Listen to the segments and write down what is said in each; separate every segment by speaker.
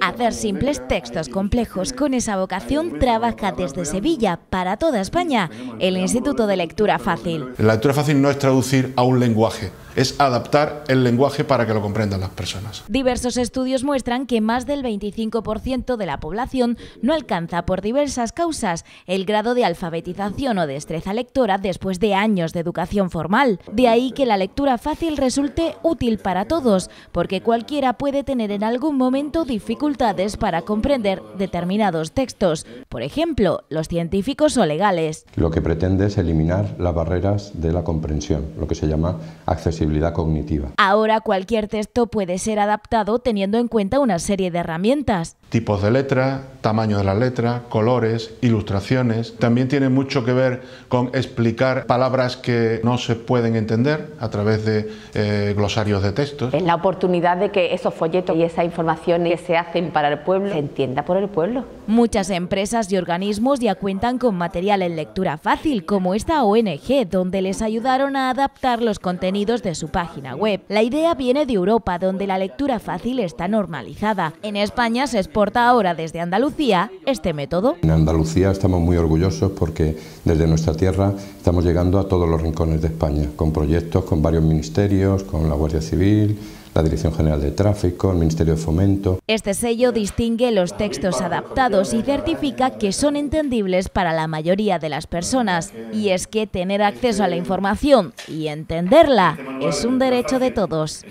Speaker 1: Hacer simples textos complejos con esa vocación trabaja desde Sevilla para toda España el Instituto de Lectura Fácil.
Speaker 2: La lectura fácil no es traducir a un lenguaje, es adaptar el lenguaje para que lo comprendan las personas.
Speaker 1: Diversos estudios muestran que más del 25% de la población no alcanza por diversas causas el grado de alfabetización o destreza lectora después de años de educación formal. De ahí que la lectura fácil resulte útil para todos, porque cualquiera puede tener en algún momento dificultades para comprender determinados textos, por ejemplo, los científicos o legales.
Speaker 3: Lo que pretende es eliminar las barreras de la comprensión, lo que se llama accesibilidad cognitiva.
Speaker 1: Ahora cualquier texto puede ser adaptado teniendo en cuenta una serie de herramientas.
Speaker 2: Tipos de letra, tamaño de la letra, colores, ilustraciones. También tiene mucho que ver con explicar palabras que no se pueden entender a través de eh, glosarios de textos. Es
Speaker 1: la oportunidad de que esos folletos y esa información que se hace para el pueblo se entienda por el pueblo. Muchas empresas y organismos ya cuentan con material en lectura fácil, como esta ONG, donde les ayudaron a adaptar los contenidos de su página web. La idea viene de Europa, donde la lectura fácil está normalizada. En España se exporta ahora desde Andalucía este método.
Speaker 3: En Andalucía estamos muy orgullosos porque desde nuestra tierra estamos llegando a todos los rincones de España, con proyectos con varios ministerios, con la Guardia Civil, la Dirección General de Tráfico, el Ministerio de Fomento.
Speaker 1: Este sello distingue los textos adaptados y certifica que son entendibles para la mayoría de las personas. Y es que tener acceso a la información y entenderla es un derecho de todos.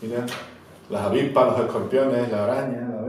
Speaker 2: Mira, las los escorpiones, la araña...